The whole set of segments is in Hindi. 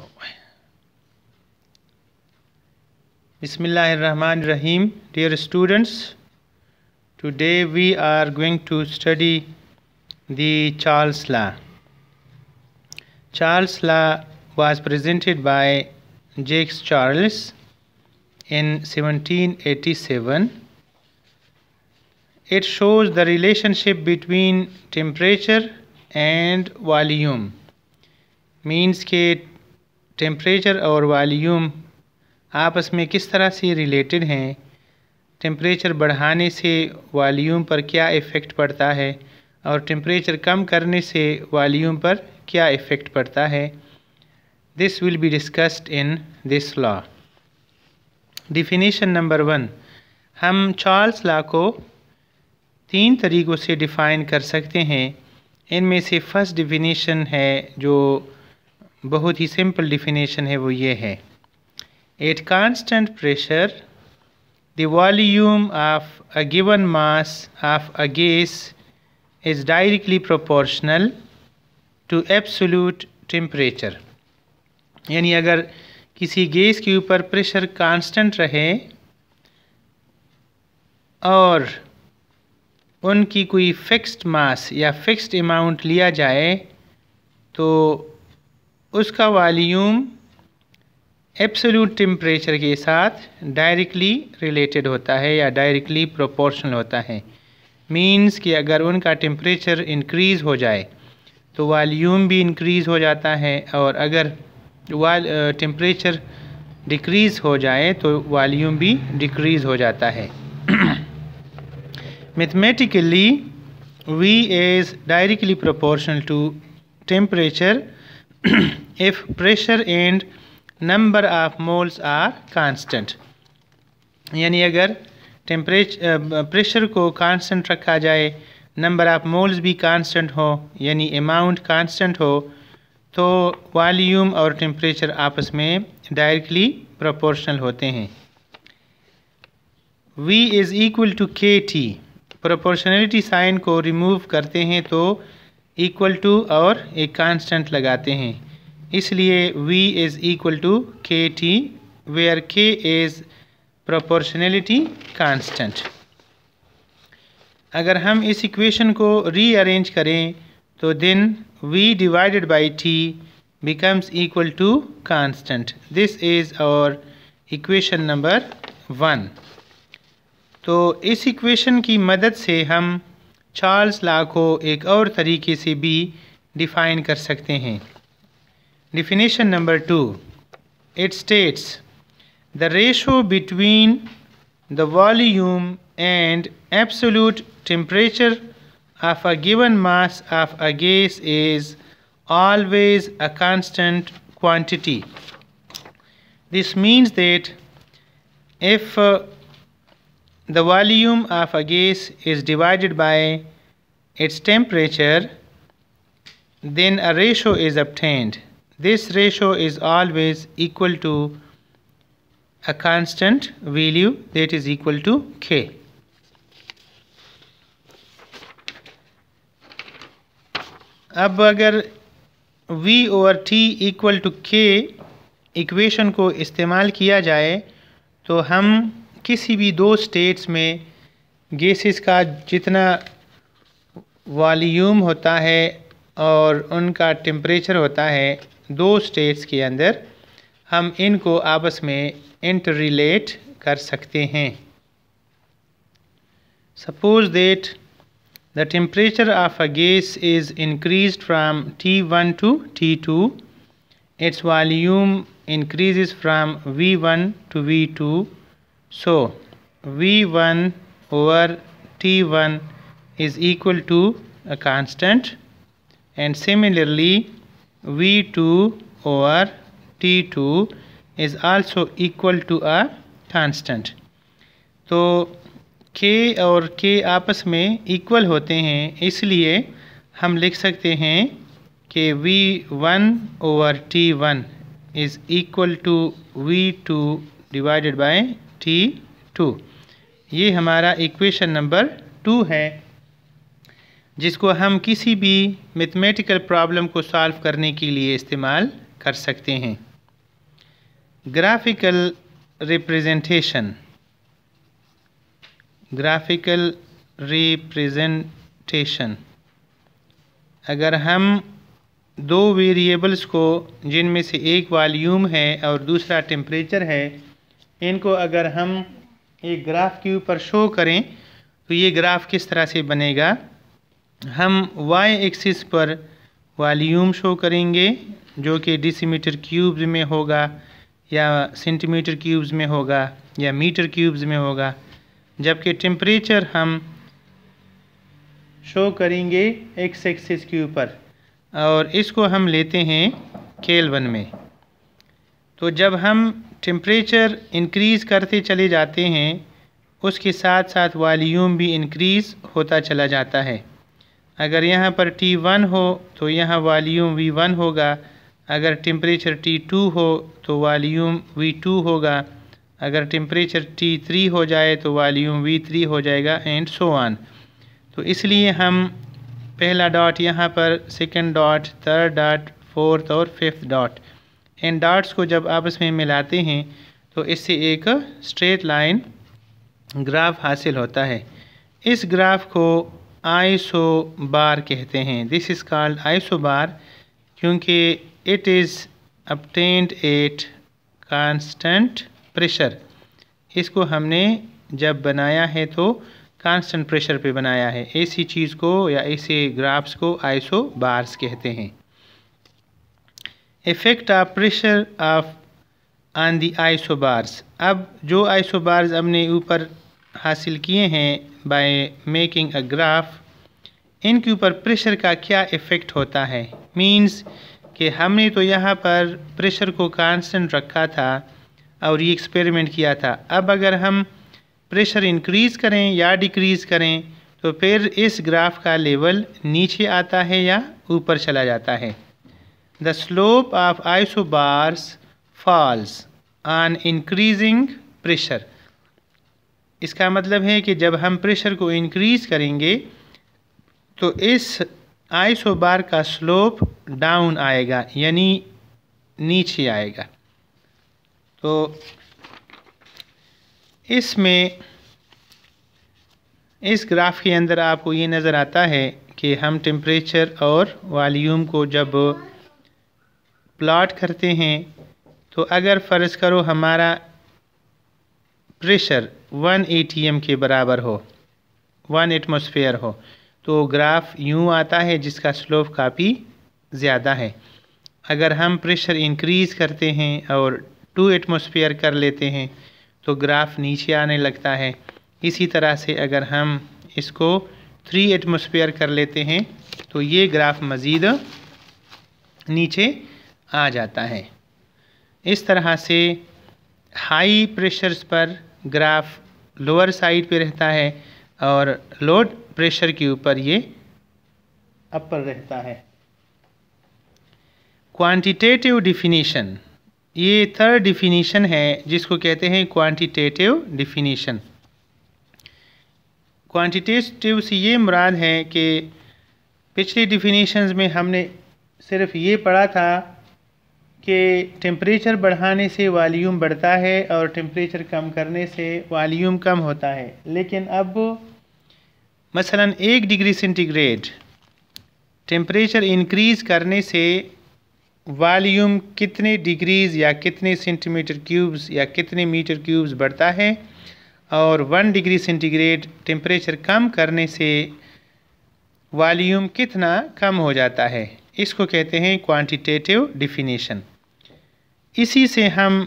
Oh, Bismillahirrahmanirrahim. Dear students, today we are going to study the Charles Law. Charles Law was presented by Jakes Charles in 1787. It shows the relationship between temperature and volume. Means के टेम्परेचर और वॉल्यूम आपस में किस तरह से रिलेटेड हैं टेम्परेचर बढ़ाने से वॉल्यूम पर क्या इफ़ेक्ट पड़ता है और टेम्परेचर कम करने से वॉल्यूम पर क्या इफ़ेक्ट पड़ता है this will be discussed in this law definition number one हम चार्ल्स लॉ को तीन तरीक़ों से डिफ़ाइन कर सकते हैं इनमें से फर्स्ट डिफिनीशन है जो बहुत ही सिंपल डिफिनेशन है वो ये है at constant pressure the volume of a given mass of a gas is directly proportional to absolute temperature यानी अगर किसी गैस के ऊपर प्रेशर कांस्टेंट रहे और उनकी कोई फिक्स्ड मास या फिक्स्ड अमाउंट लिया जाए तो उसका वॉल्यूम एब्सोल्यूट टेम्परेचर के साथ डायरेक्टली रिलेटेड होता है या डायरेक्टली प्रोपोर्शनल होता है मींस कि अगर उनका टेम्परेचर इंक्रीज़ हो जाए तो वॉल्यूम भी इंक्रीज़ हो जाता है और अगर टेम्परेचर डिक्रीज़ हो जाए तो वॉल्यूम भी डिक्रीज़ हो जाता है mathematically V as directly proportional to temperature if pressure and number of moles are constant यानी अगर टेम्परेच प्रेशर को कांस्टेंट रखा जाए नंबर ऑफ मोल्स भी कॉन्सटेंट हो यानी अमाउंट कांस्टेंट हो तो वॉल्यूम और टेम्परेचर आपस में डायरेक्टली प्रोपोर्शनल होते हैं V is equal to K T proportionality sign को रिमूव करते हैं तो इक्वल टू और एक कांस्टेंट लगाते हैं इसलिए v is equal to K T where K is proportionality constant अगर हम इस इक्वेशन को रीअरेंज करें तो then v divided by t becomes equal to constant this is our equation number one तो इस इक्वेशन की मदद से हम चार्ल्स ला को एक और तरीके से भी डिफाइन कर सकते हैं definition number two it states the ratio between the volume and absolute temperature of a given mass of a gas is always a constant quantity this means that if the volume of a gas is divided by its temperature, then a ratio is obtained. This ratio is always equal to a constant value that is equal to K. अब अगर V over T equal to k equation को इस्तेमाल किया जाए तो हम किसी भी दो स्टेट्स में गैसेस का जितना वॉल्यूम होता है और उनका टेम्परेचर होता है दो स्टेट्स के अंदर हम इनको आपस में इंटररिलेट कर सकते हैं suppose that the temperature of a gas is increase from T one to T two its volume increase from V one to V two So V1 over T1 is equal to a constant and similarly V2 over T2 is also equal to a constant. so K aur K aapas mein equal hote hain isliye hum likh sakte hain कि V1 over T1 is equal to V2 divided by T two ये हमारा इक्वेशन नंबर टू है जिसको हम किसी भी मैथमेटिकल प्रॉब्लम को सॉल्व करने के लिए इस्तेमाल कर सकते हैं ग्राफिकल रिप्रेजेंटेशन ग्राफिकल रिप्रेजेंटेशन अगर हम दो वेरिएबल्स को जिनमें से एक वॉल्यूम है और दूसरा टेम्परेचर है इनको अगर हम एक ग्राफ के ऊपर शो करें तो ये ग्राफ किस तरह से बनेगा हम वाई एक्सिस पर वॉल्यूम शो करेंगे जो कि डिसीमीटर क्यूब्स में होगा या सेंटीमीटर क्यूब्स में होगा या मीटर क्यूब्स में होगा जबकि टेम्परेचर हम शो करेंगे एक्स एक्सिस के ऊपर और इसको हम लेते हैं केलवन में तो जब हम टेम्परेचर इंक्रीज़ करते चले जाते हैं उसके साथ साथ वॉल्यूम भी इंक्रीज़ होता चला जाता है अगर यहाँ पर टी वन हो तो यहाँ वॉल्यूम वी वन होगा अगर टेम्परेचर टी टू हो तो वॉल्यूम वी टू होगा अगर टेम्परेचर टी थ्री हो जाए तो वॉल्यूम वी थ्री हो जाएगा एंड सो ऑन तो इसलिए हम पहला डॉट यहाँ पर second dot third dot fourth और फिफ्थ डॉट इन डॉट्स को जब आपस में मिलाते हैं तो इससे एक स्ट्रेट लाइन ग्राफ हासिल होता है इस ग्राफ को आइसो बार कहते हैं this is called isobar क्योंकि it is obtained at constant pressure इसको हमने जब बनाया है तो कांस्टेंट प्रेशर पे बनाया है ऐसी चीज़ को या ऐसे ग्राफ्स को आइसो बार्स कहते हैं effect of pressure of on the isobars अब जो आइसोबार्स हमने ऊपर हासिल किए हैं बाय मेकिंग अ ग्राफ इनके ऊपर प्रेशर का क्या इफ़ेक्ट होता है मींस कि हमने तो यहाँ पर प्रेशर को कांस्टेंट रखा था और ये एक्सपेरिमेंट किया था अब अगर हम प्रेशर इंक्रीज़ करें या डिक्रीज़ करें तो फिर इस ग्राफ का लेवल नीचे आता है या ऊपर चला जाता है the slope of isobars falls on increasing pressure इसका मतलब है कि जब हम प्रेशर को इंक्रीज करेंगे तो इस आइसोबार का स्लोप डाउन आएगा यानी नीचे आएगा तो इसमें इस ग्राफ के अंदर आपको ये नज़र आता है कि हम टेम्परेचर और वॉल्यूम को जब प्लॉट करते हैं तो अगर फ़र्ज़ करो हमारा प्रेशर वन ए के बराबर हो वन एटमोसफेयर हो तो ग्राफ यूँ आता है जिसका स्लोप काफ़ी ज़्यादा है अगर हम प्रेशर इंक्रीज़ करते हैं और टू एटमोसफेयर कर लेते हैं तो ग्राफ नीचे आने लगता है इसी तरह से अगर हम इसको थ्री एटमोसफेयर कर लेते हैं तो ये ग्राफ मज़ीद नीचे आ जाता है इस तरह से हाई प्रेशर्स पर ग्राफ लोअर साइड पे रहता है और लोड प्रेशर के ऊपर ये अपर रहता है क्वांटिटेटिव डिफिनीशन ये थर्ड डिफिनीशन है जिसको कहते हैं क्वांटिटेटिव डिफिनीशन क्वांटिटेटिव से ये मुराद है कि पिछली डिफिनीशंस में हमने सिर्फ ये पढ़ा था कि टेम्परेचर बढ़ाने से वॉल्यूम बढ़ता है और टेम्परेचर कम करने से वॉल्यूम कम होता है लेकिन अब मसलन एक डिग्री सेंटीग्रेड टेम्परेचर इंक्रीज़ करने से वॉल्यूम कितने डिग्रीज़ या कितने सेंटीमीटर क्यूब्स या कितने मीटर क्यूब्स बढ़ता है और वन डिग्री सेंटीग्रेड टेम्परेचर कम करने से वॉल्यूम कितना कम हो जाता है इसको कहते हैं क्वांटिटेटिव डिफिनेशन इसी से हम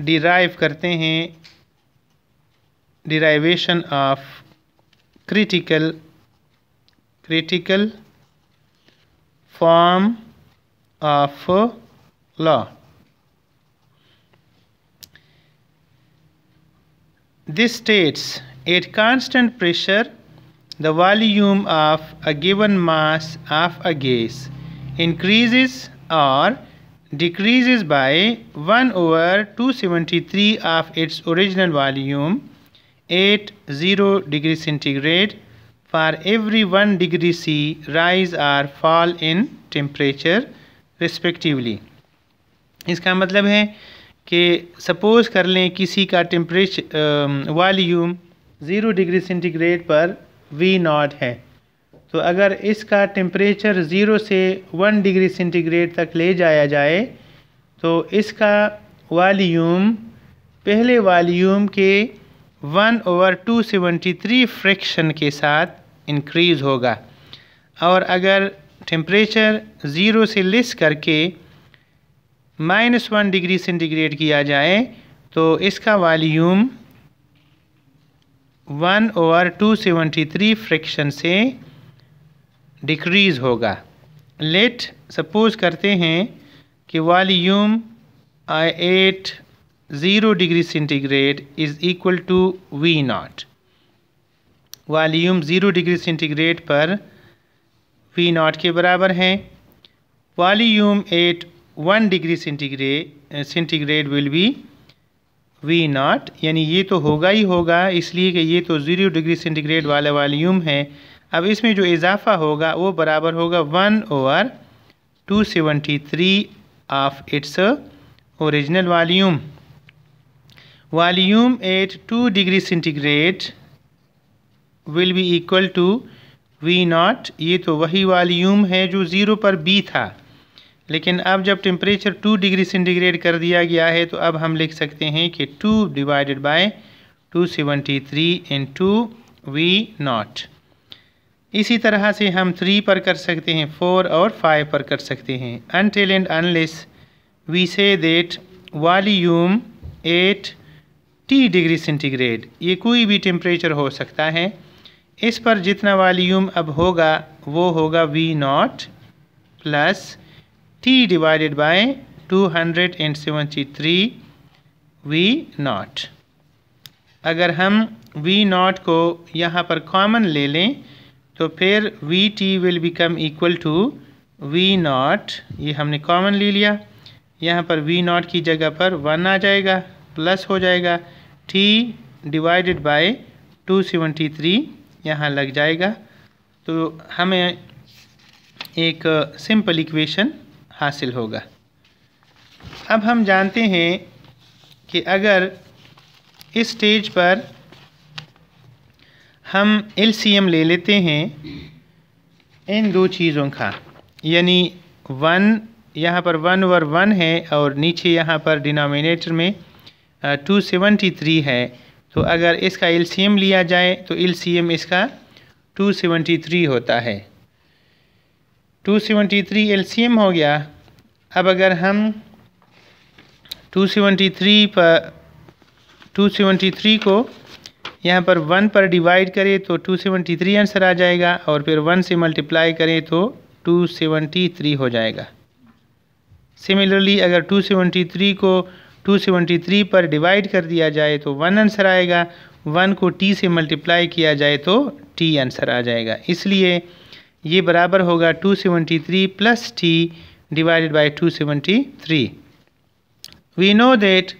डिराइव करते हैं derivation of critical critical form of law this states at constant pressure the volume of a given mass of a gas increases or decreases by 1 over 273 of its original volume 80 degree centigrade for every 1 degree C rise or fall in temperature respectively इसका मतलब है कि सपोज़ कर लें किसी का temperature volume zero degree centigrade पर वी नॉट है तो अगर इसका टेम्परेचर ज़ीरो से वन डिग्री सेंटीग्रेड तक ले जाया जाए तो इसका वॉल्यूम पहले वॉल्यूम के one over two seventy three fraction के साथ इंक्रीज़ होगा और अगर टेम्परेचर ज़ीरो से लेस करके माइनस वन डिग्री सेंटीग्रेड किया जाए तो इसका volume one over two seventy three fraction से डिक्रीज़ होगा लेट सपोज़ करते हैं कि volume I at zero degree centigrade is equal to V nought volume zero degree centigrade पर वी नॉट के बराबर है volume at one degree centigrade centigrade will be V nought यानी ये तो होगा ही होगा इसलिए कि ये तो ज़ीरो डिग्री सेंटीग्रेड वाला वॉल्यूम है अब इसमें जो इजाफा होगा वो बराबर होगा one over two seventy three of its original volume volume at two degree centigrade will be equal to V nought ये तो वही वॉल्यूम है जो ज़ीरो पर बी था लेकिन अब जब टेम्परेचर टू डिग्री सेंटीग्रेड कर दिया गया है तो अब हम लिख सकते हैं कि two divided by two seventy three into V nought इसी तरह से हम थ्री पर कर सकते हैं फोर और फाइव पर कर सकते हैं until and unless we say that volume at T degree centigrade ये कोई भी टेम्परेचर हो सकता है इस पर जितना वॉल्यूम अब होगा वो होगा V nought plus T divided by two hundred and seventy three V nought अगर हम वी नॉट को यहाँ पर कॉमन ले लें तो फिर V T will become equal to V nought ये हमने कॉमन ले लिया यहाँ पर वी नाट की जगह पर वन आ जाएगा प्लस हो जाएगा T divided by two seventy three यहाँ लग जाएगा तो हमें एक सिंपल इक्वेशन हासिल होगा अब हम जानते हैं कि अगर इस स्टेज पर हम एम ले लेते हैं इन दो चीज़ों का यानी वन यहाँ पर वन और वन है और नीचे यहाँ पर डिनोमिनेटर में टू सेवेंटी थ्री है तो अगर इसका एम लिया जाए तो एम इसका टू सेवेंटी थ्री होता है टू सेवेंटी थ्री एम हो गया अब अगर हम टू सेवेंटी थ्री पर टू सेवेंटी थ्री को यहाँ पर वन पर डिवाइड करें तो टू सेवेंटी थ्री आंसर आ जाएगा और फिर वन से मल्टीप्लाई करें तो टू सेवेंटी थ्री हो जाएगा सिमिलरली अगर टू सेवेंटी थ्री को टू सेवेंटी थ्री पर डिवाइड कर दिया जाए तो वन आंसर आएगा वन को टी से मल्टीप्लाई किया जाए तो टी आंसर आ जाएगा इसलिए ये बराबर होगा two seventy three plus T divided by two seventy three we know that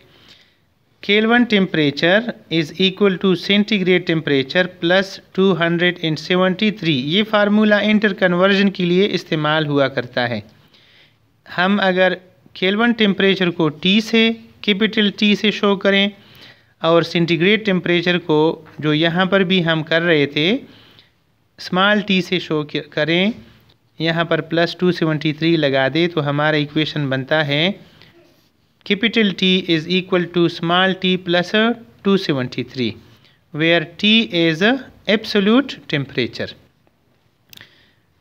kelvin temperature is equal to centigrade temperature plus two hundred and seventy three ये फार्मूला इंटर कन्वर्जन के लिए इस्तेमाल हुआ करता है हम अगर केलवन टेम्परेचर को टी से कैपिटल टी से शो करें और सेंटीग्रेड टेम्परेचर को जो यहाँ पर भी हम कर रहे थे स्मॉल टी से शो करें यहाँ पर प्लस टू सेवेंटी थ्री लगा दें तो हमारा इक्वेशन बनता है capital T is equal to small t plus 273 where T is a absolute temperature.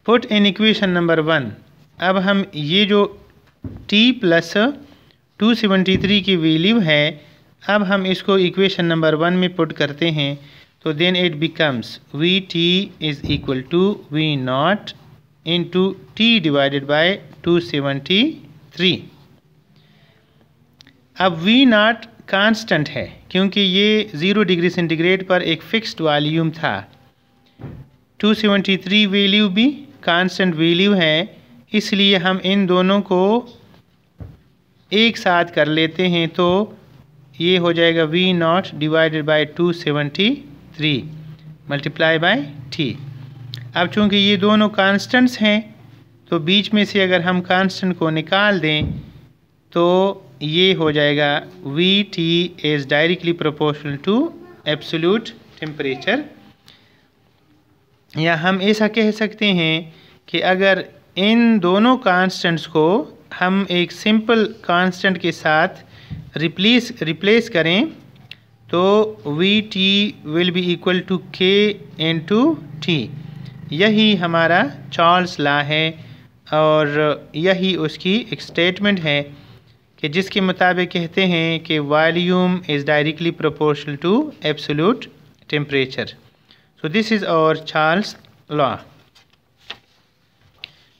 Put in equation number one अब हम ये जो T plus two seventy three की वैल्यू है अब हम इसको इक्वेशन नंबर वन में पुट करते हैं तो then it becomes V T is equal to V nought into T divided by two seventy three अब वी नाट कांस्टेंट है क्योंकि ये ज़ीरो डिग्री सेंटीग्रेड पर एक फिक्स्ड वॉल्यूम था 273 वैल्यू भी कांस्टेंट वैल्यू है इसलिए हम इन दोनों को एक साथ कर लेते हैं तो ये हो जाएगा V nought divided by two seventy three multiply by T अब चूंकि ये दोनों कांस्टेंट्स हैं तो बीच में से अगर हम कांस्टेंट को निकाल दें तो ये हो जाएगा V T is directly proportional to absolute temperature या हम ऐसा कह सकते हैं कि अगर इन दोनों कांस्टेंट्स को हम एक सिंपल कांस्टेंट के साथ रिप्लेस रिप्लेस करें तो V T will be equal to K into T यही हमारा चार्ल्स ला है और यही उसकी एक स्टेटमेंट है कि जिसके मुताबिक कहते हैं कि volume is directly proportional to absolute temperature so this is our Charles law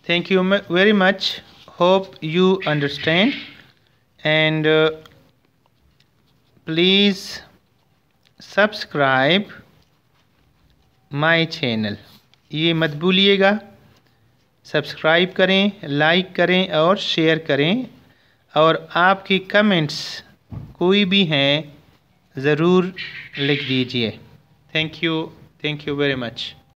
thank you very much hope you understand and please subscribe my channel ये मत भूलिएगा सब्सक्राइब करें लाइक करें और शेयर करें और आपकी कमेंट्स कोई भी हैं ज़रूर लिख दीजिए thank you thank you very much